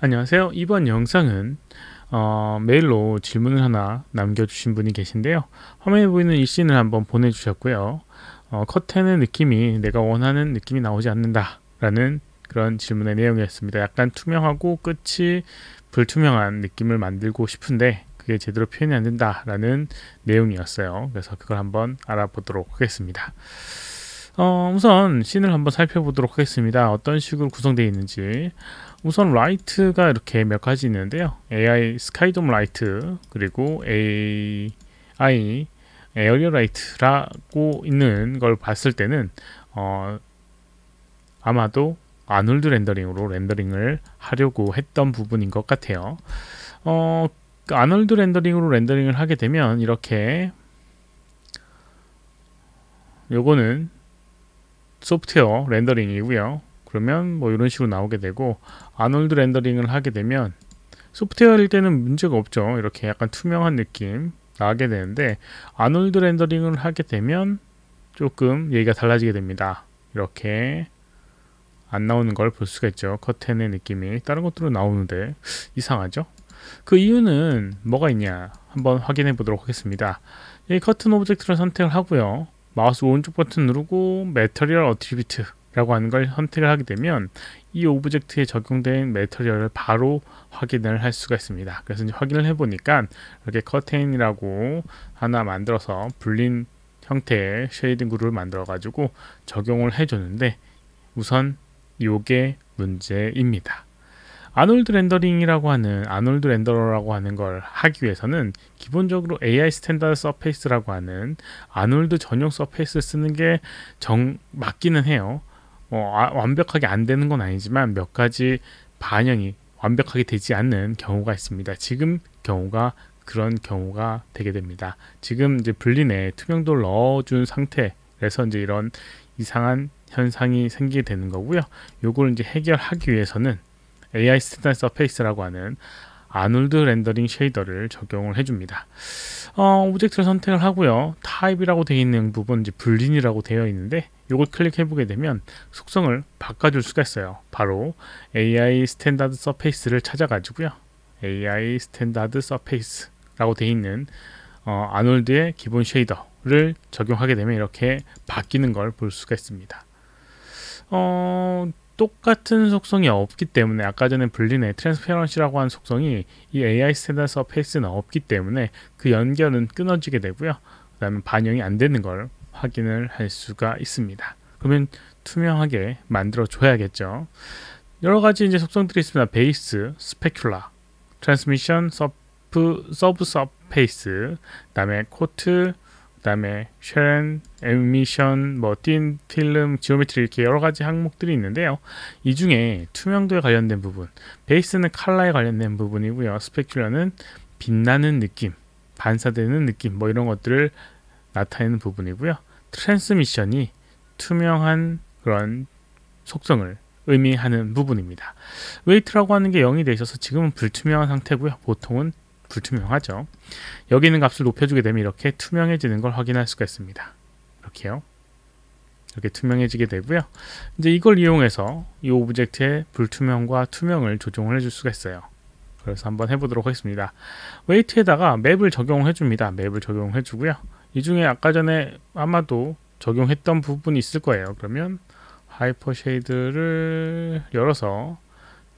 안녕하세요. 이번 영상은 어, 메일로 질문을 하나 남겨주신 분이 계신데요. 화면에 보이는 일신을 한번 보내주셨고요. 어, 커튼의 느낌이 내가 원하는 느낌이 나오지 않는다 라는 그런 질문의 내용이었습니다. 약간 투명하고 끝이 불투명한 느낌을 만들고 싶은데 그게 제대로 표현이 안 된다 라는 내용이었어요. 그래서 그걸 한번 알아보도록 하겠습니다. 어, 우선 씬을 한번 살펴보도록 하겠습니다. 어떤 식으로 구성되어 있는지 우선 라이트가 이렇게 몇 가지 있는데요. AI 스카이돔 라이트 그리고 AI 에어리어 라이트라고 있는 걸 봤을 때는 어, 아마도 아놀드 렌더링으로 렌더링을 하려고 했던 부분인 것 같아요. 어, 아놀드 렌더링으로 렌더링을 하게 되면 이렇게 요거는 소프트웨어 렌더링이고요. 그러면 뭐 이런 식으로 나오게 되고 아놀드 렌더링을 하게 되면 소프트웨어일 때는 문제가 없죠. 이렇게 약간 투명한 느낌 나게 되는데 아놀드 렌더링을 하게 되면 조금 얘기가 달라지게 됩니다. 이렇게 안 나오는 걸 볼 수가 있죠. 커튼의 느낌이 다른 것들은 나오는데 이상하죠? 그 이유는 뭐가 있냐 한번 확인해 보도록 하겠습니다. 이 커튼 오브젝트를 선택을 하고요. 마우스 오른쪽 버튼 누르고 Material a t t r i b u t e 라고 하는 걸 선택을 하게 되면 이 오브젝트에 적용된 메터리얼을 바로 확인을 할 수가 있습니다. 그래서 이제 확인을 해보니까 이렇게 커튼이라고 하나 만들어서 불린 형태의 쉐이딩 그룹을 만들어 가지고 적용을 해줬는데 우선 이게 문제입니다. 아놀드 렌더링이라고 하는 아놀드 렌더러라고 하는 걸 하기 위해서는 기본적으로 AI 스탠다드 서페이스라고 하는 아놀드 전용 서페이스 쓰는 게 정 맞기는 해요. 뭐 아, 완벽하게 안 되는 건 아니지만 몇 가지 반영이 완벽하게 되지 않는 경우가 있습니다. 지금 경우가 그런 경우가 되게 됩니다. 지금 이제 블린에 투명도를 넣어준 상태에서 이제 이런 이상한 현상이 생기게 되는 거고요. 요걸 이제 해결하기 위해서는 AI 스탠 서페이스라고 하는 아놀드 렌더링 쉐이더를 적용을 해줍니다. 어, 오젝트를 선택을 하고요. 타입이라고 되어 있는 부분, 이제 불린이라고 되어 있는데 이걸 클릭해보게 되면 속성을 바꿔줄 수가 있어요. 바로 AI 스탠다드 서페이스를 찾아가지고요. AI 스탠다드 서페이스라고 되어 있는 어, 아놀드의 기본 쉐이더를 적용하게 되면 이렇게 바뀌는 걸 볼 수가 있습니다. 어, 똑같은 속성이 없기 때문에 아까 전에 불린의 트랜스페런시라고 한 속성이 이 AI 스탠다드 페이스는 없기 때문에 그 연결은 끊어지게 되고요. 그 다음에 반영이 안 되는 걸 확인을 할 수가 있습니다. 그러면 투명하게 만들어 줘야겠죠. 여러 가지 이제 속성들이 있습니다. 베이스, 스페큘라, 트랜스미션, 서프 서브 서페이스, 그다음에 코트, 그다음에 쉘렌 엠미션, 뭐틴 필름, 지오메트리 이렇게 여러 가지 항목들이 있는데요. 이 중에 투명도에 관련된 부분, 베이스는 칼라에 관련된 부분이고요. 스펙큘러는 빛나는 느낌, 반사되는 느낌 뭐 이런 것들을 나타내는 부분이고요. 트랜스미션이 투명한 그런 속성을 의미하는 부분입니다. 웨이트라고 하는 게 0이 되어 있어서 지금은 불투명한 상태고요. 보통은 불투명하죠. 여기 있는 값을 높여주게 되면 이렇게 투명해지는 걸 확인할 수가 있습니다. 이렇게요. 이렇게 투명해지게 되고요. 이제 이걸 이용해서 이 오브젝트의 불투명과 투명을 조정을 해 줄 수가 있어요. 그래서 한번 해보도록 하겠습니다. 웨이트에다가 맵을 적용해 줍니다. 맵을 적용해 주고요. 이 중에 아까 전에 아마도 적용했던 부분이 있을 거예요. 그러면 하이퍼 쉐이드를 열어서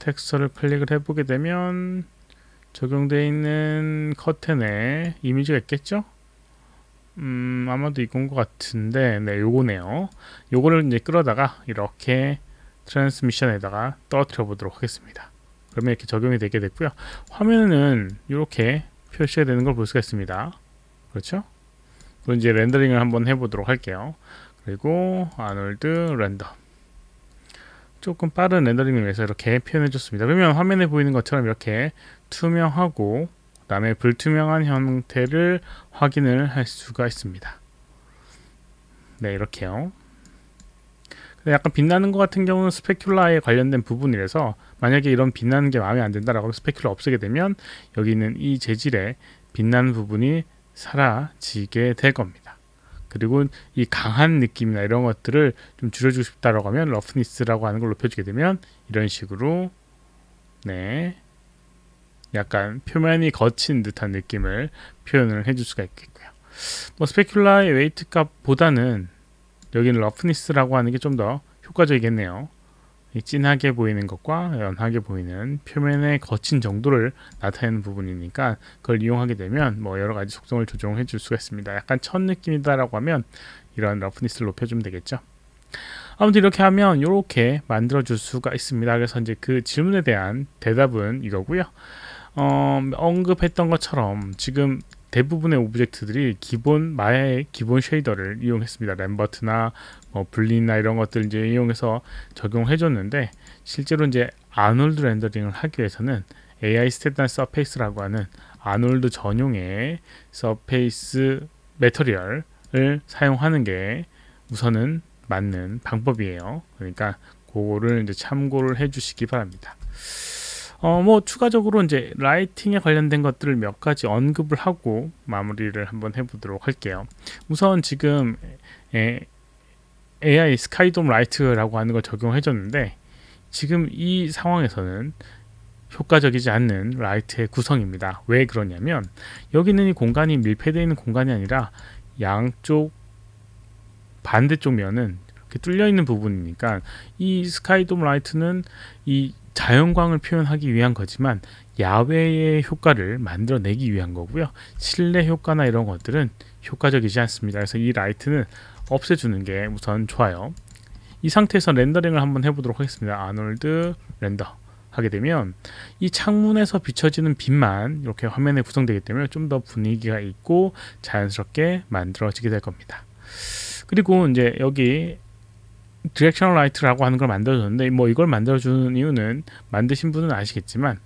텍스처를 클릭을 해보게 되면 적용되어 있는 커튼에 이미지가 있겠죠? 음, 아마도 이건 것 같은데, 네, 요거네요. 요거를 이제 끌어다가 이렇게 트랜스미션에다가 떨어뜨려 보도록 하겠습니다. 그러면 이렇게 적용이 되게 됐고요. 화면은 이렇게 표시가 되는 걸 볼 수가 있습니다. 그렇죠? 또 이제 렌더링을 한번 해보도록 할게요. 그리고 아놀드 렌더 조금 빠른 렌더링을 위해서 이렇게 표현해 줬습니다. 그러면 화면에 보이는 것처럼 이렇게 투명하고 그다음에 불투명한 형태를 확인을 할 수가 있습니다. 네, 이렇게요. 근데 약간 빛나는 것 같은 경우는 스페큘라에 관련된 부분이라서 만약에 이런 빛나는 게 마음에 안 든다라고 스페큘라 없애게 되면 여기 있는 이 재질의 빛나는 부분이 사라지게 될 겁니다. 그리고 이 강한 느낌이나 이런 것들을 좀 줄여주고 싶다라고 하면 러프니스라고 하는 걸 높여주게 되면 이런 식으로 네 약간 표면이 거친 듯한 느낌을 표현을 해줄 수가 있겠고요. 뭐 스페큘라의 웨이트 값보다는 여기는 러프니스라고 하는 게 좀 더 효과적이겠네요. 진하게 보이는 것과 연하게 보이는 표면의 거친 정도를 나타내는 부분이니까 그걸 이용하게 되면 뭐 여러 가지 속성을 조정해 줄 수가 있습니다. 약간 첫 느낌이다라고 하면 이런 러프니스를 높여주면 되겠죠. 아무튼 이렇게 하면 이렇게 만들어 줄 수가 있습니다. 그래서 이제 그 질문에 대한 대답은 이거고요. 어, 언급했던 것처럼 지금 대부분의 오브젝트들이 기본 마야의 기본 쉐이더를 이용했습니다. 램버트나 뭐 블린이나 이런 것들 이제 이용해서 적용해줬는데 실제로 이제 아놀드 렌더링을 하기 위해서는 AI 스탠단 서페이스라고 하는 아놀드 전용의 서페이스 메터리얼을 사용하는 게 우선은 맞는 방법이에요. 그러니까 그거를 이제 참고를 해주시기 바랍니다. 어, 뭐 추가적으로 이제 라이팅에 관련된 것들을 몇 가지 언급을 하고 마무리를 한번 해보도록 할게요. 우선 지금 에, AI 스카이돔 라이트라고 하는 걸 적용해줬는데 지금 이 상황에서는 효과적이지 않는 라이트의 구성입니다. 왜 그러냐면 여기는 이 공간이 밀폐되어 있는 공간이 아니라 양쪽 반대쪽 면은 이렇게 뚫려 있는 부분이니까 이 스카이돔 라이트는 이 자연광을 표현하기 위한 거지만 야외의 효과를 만들어내기 위한 거고요. 실내 효과나 이런 것들은 효과적이지 않습니다. 그래서 이 라이트는 없애주는 게 우선 좋아요. 이 상태에서 렌더링을 한번 해보도록 하겠습니다. 아놀드 렌더 하게 되면 이 창문에서 비춰지는 빛만 이렇게 화면에 구성되기 때문에 좀 더 분위기가 있고 자연스럽게 만들어지게 될 겁니다. 그리고 이제 여기 디렉션 라이트라고 하는 걸 만들어줬는데 뭐 이걸 만들어주는 이유는 만드신 분은 아시겠지만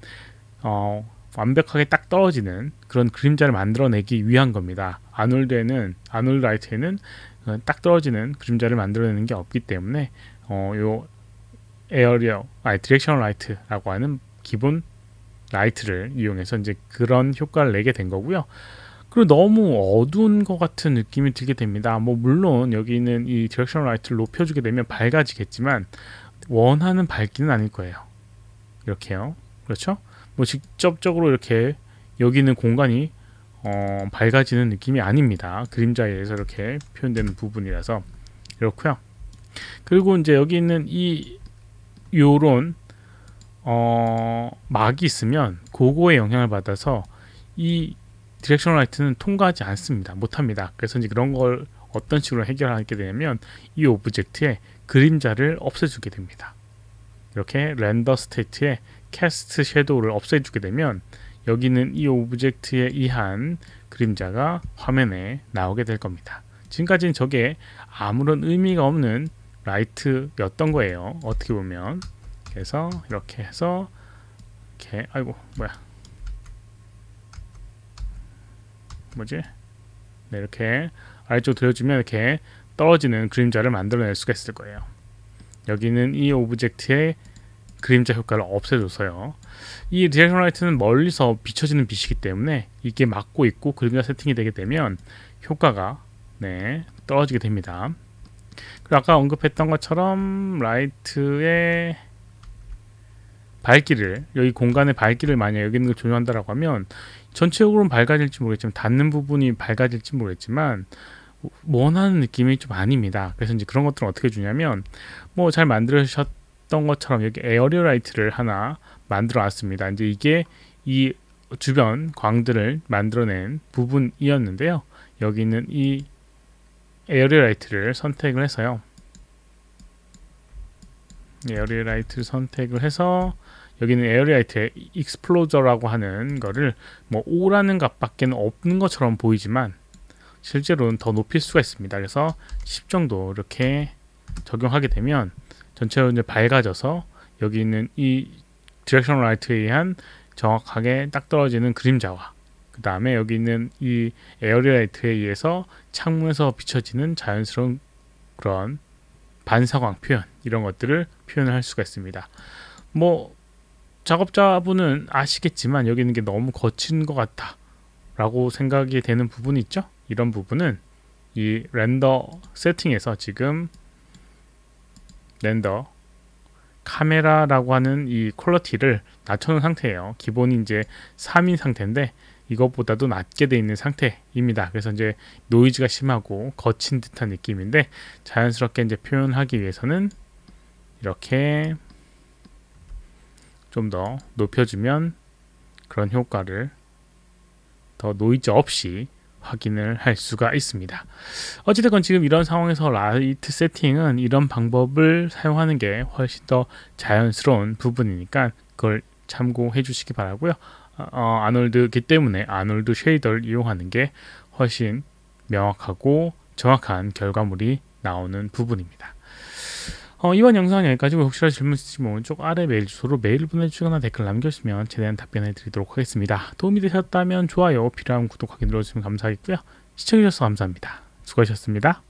어, 완벽하게 딱 떨어지는 그런 그림자를 만들어내기 위한 겁니다. 아놀드에는 아놀드 라이트에는 어, 딱 떨어지는 그림자를 만들어내는 게 없기 때문에 어, 요 에어리어 아니 디렉셔 라이트라고 하는 기본 라이트를 이용해서 이제 그런 효과를 내게 된 거고요. 그리고 너무 어두운 것 같은 느낌이 들게 됩니다. 뭐 물론 여기는 이 디렉션 라이트를 높여주게 되면 밝아지겠지만 원하는 밝기는 아닐 거예요. 이렇게요. 그렇죠? 뭐 직접적으로 이렇게 여기는 공간이 어, 밝아지는 느낌이 아닙니다. 그림자에 서 이렇게 표현되는 부분이라서 이렇고요. 그리고 이제 여기 있는 이 요런 어, 막이 있으면 그거에 영향을 받아서 이 디렉션 라이트는 통과하지 않습니다. 못합니다. 그래서 이제 그런 걸 어떤 식으로 해결하게 되냐면 이오브젝트에 그림자를 없애주게 됩니다. 이렇게 렌더 스테이트에 캐스트 섀도우를 없애주게 되면 여기는 이 오브젝트에 의한 그림자가 화면에 나오게 될 겁니다. 지금까지는 저게 아무런 의미가 없는 라이트였던 거예요. 어떻게 보면. 그래서 이렇게 해서 이렇게 아이고 뭐야 뭐지? 네, 이렇게 아래쪽 들어주면 이렇게 떨어지는 그림자를 만들어낼 수가 있을 거예요. 여기는 이 오브젝트의 그림자 효과를 없애줘서요. 이 디렉션 라이트는 멀리서 비춰지는 빛이기 때문에 이게 막고 있고 그림자 세팅이 되게 되면 효과가 네, 떨어지게 됩니다. 그리고 아까 언급했던 것처럼 라이트의 밝기를 여기 공간의 밝기를 만약 여기 있는 걸 조정한다라고 하면 전체적으로는 밝아질지 모르겠지만 닿는 부분이 밝아질지 모르겠지만 원하는 느낌이 좀 아닙니다. 그래서 이제 그런 것들은 어떻게 주냐면 뭐 잘만들셨던 것처럼 여기 에어리어 라이트를 하나 만들어 놨습니다. 이제 이게 이 주변 광들을 만들어낸 부분이었는데요. 여기 있는 이 에어리어 라이트를 선택을 해서요. 에어리라이트를 선택을 해서 여기는 에어리라이트의 익스플로저라고 하는 거를 뭐 5라는 값밖에 없는 것처럼 보이지만 실제로는 더 높일 수가 있습니다. 그래서 10 정도 이렇게 적용하게 되면 전체로 이제 밝아져서 여기 있는 이 디렉션 라이트에 의한 정확하게 딱 떨어지는 그림자와 그 다음에 여기 있는 이 에어리라이트에 의해서 창문에서 비춰지는 자연스러운 그런 반사광 표현 이런 것들을 표현을 할 수가 있습니다. 뭐 작업자분은 아시겠지만 여기 있는 게 너무 거친 것 같다 라고 생각이 되는 부분이 있죠 이런 부분은 이 렌더 세팅에서 지금 렌더 카메라라고 하는 이 퀄러티를 낮춰놓은 상태예요 기본이 이제 3인 상태인데 이것보다도 낮게 돼 있는 상태입니다. 그래서 이제 노이즈가 심하고 거친 듯한 느낌인데 자연스럽게 이제 표현하기 위해서는 이렇게 좀 더 높여주면 그런 효과를 더 노이즈 없이 확인을 할 수가 있습니다. 어찌됐건 지금 이런 상황에서 라이트 세팅은 이런 방법을 사용하는 게 훨씬 더 자연스러운 부분이니까 그걸 참고해 주시기 바라고요. 어, 아놀드기 때문에 아놀드 쉐이더를 이용하는 게 훨씬 명확하고 정확한 결과물이 나오는 부분입니다. 어, 이번 영상은 여기까지고 혹시라도 질문 있으시면 쪽 아래 메일 주소로 메일 보내주시거나 댓글 남겨주시면 최대한 답변해 드리도록 하겠습니다. 도움이 되셨다면 좋아요, 필요하면 구독하기 눌러주시면 감사하겠고요. 시청해주셔서 감사합니다. 수고하셨습니다.